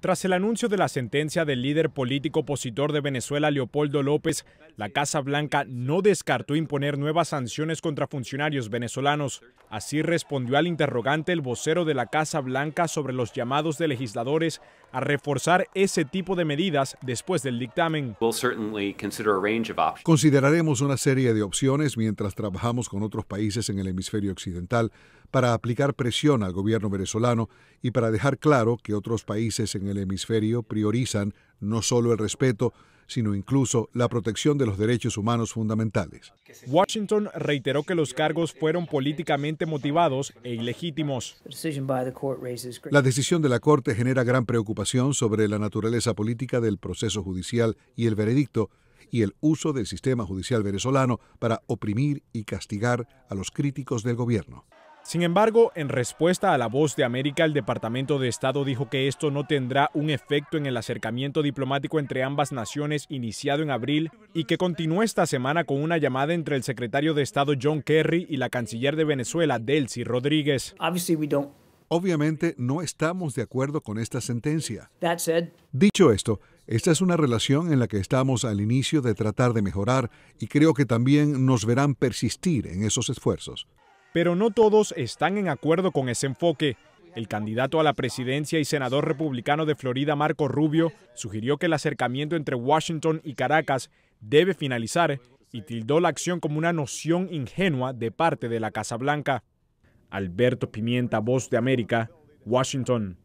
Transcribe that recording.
Tras el anuncio de la sentencia del líder político opositor de Venezuela, Leopoldo López, la Casa Blanca no descartó imponer nuevas sanciones contra funcionarios venezolanos. Así respondió al interrogante el vocero de la Casa Blanca sobre los llamados de legisladores a reforzar ese tipo de medidas después del dictamen. Consideraremos una serie de opciones mientras trabajamos con otros países en el hemisferio occidental para aplicar presión al gobierno venezolano y para dejar claro que otros países en el hemisferio priorizan no solo el respeto, sino incluso la protección de los derechos humanos fundamentales. Washington reiteró que los cargos fueron políticamente motivados e ilegítimos. La decisión de la Corte genera gran preocupación sobre la naturaleza política del proceso judicial y el veredicto y el uso del sistema judicial venezolano para oprimir y castigar a los críticos del gobierno. Sin embargo, en respuesta a la voz de América, el Departamento de Estado dijo que esto no tendrá un efecto en el acercamiento diplomático entre ambas naciones iniciado en abril y que continuó esta semana con una llamada entre el secretario de Estado John Kerry y la canciller de Venezuela, Delcy Rodríguez. Obviamente no estamos de acuerdo con esta sentencia. Dicho esto, esta es una relación en la que estamos al inicio de tratar de mejorar y creo que también nos verán persistir en esos esfuerzos pero no todos están en acuerdo con ese enfoque. El candidato a la presidencia y senador republicano de Florida, Marco Rubio, sugirió que el acercamiento entre Washington y Caracas debe finalizar y tildó la acción como una noción ingenua de parte de la Casa Blanca. Alberto Pimienta, Voz de América, Washington.